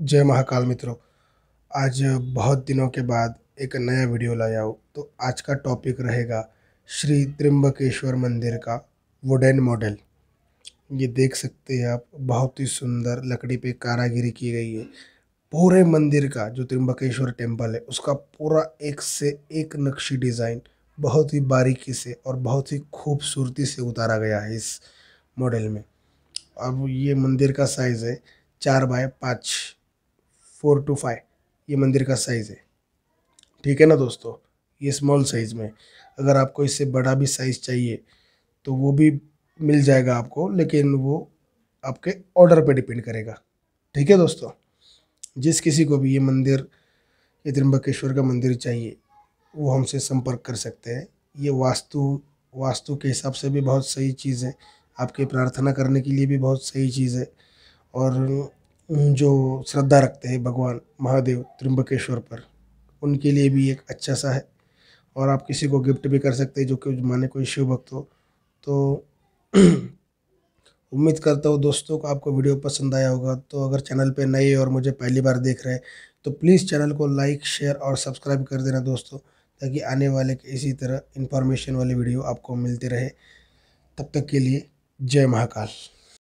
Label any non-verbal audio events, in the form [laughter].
जय महाकाल मित्रों आज बहुत दिनों के बाद एक नया वीडियो लाया हूँ तो आज का टॉपिक रहेगा श्री त्रिम्बकेश्वर मंदिर का वुडन मॉडल ये देख सकते हैं आप बहुत ही सुंदर लकड़ी पे कारागिरी की गई है पूरे मंदिर का जो त्रिम्बकेश्वर टेम्पल है उसका पूरा एक से एक नक्शी डिज़ाइन बहुत ही बारीकी से और बहुत ही खूबसूरती से उतारा गया है इस मॉडल में अब ये मंदिर का साइज़ है चार बाय पाँच फोर टू फाइव ये मंदिर का साइज़ है ठीक है ना दोस्तों ये स्मॉल साइज़ में अगर आपको इससे बड़ा भी साइज़ चाहिए तो वो भी मिल जाएगा आपको लेकिन वो आपके ऑर्डर पे डिपेंड करेगा ठीक है दोस्तों जिस किसी को भी ये मंदिर ये त्रिम्बकेश्वर का मंदिर चाहिए वो हमसे संपर्क कर सकते हैं ये वास्तु वास्तु के हिसाब से भी बहुत सही चीज़ है आपके प्रार्थना करने के लिए भी बहुत सही चीज़ है और जो श्रद्धा रखते हैं भगवान महादेव त्रिम्बकेश्वर पर उनके लिए भी एक अच्छा सा है और आप किसी को गिफ्ट भी कर सकते हैं जो कि माने कोई शिव भक्त हो तो [clears throat] उम्मीद करता हूँ दोस्तों को आपको वीडियो पसंद आया होगा तो अगर चैनल पे नए और मुझे पहली बार देख रहे हैं तो प्लीज़ चैनल को लाइक शेयर और सब्सक्राइब कर देना दोस्तों ताकि आने वाले के इसी तरह इन्फॉर्मेशन वाले वीडियो आपको मिलते रहे तब तक के लिए जय महाकाल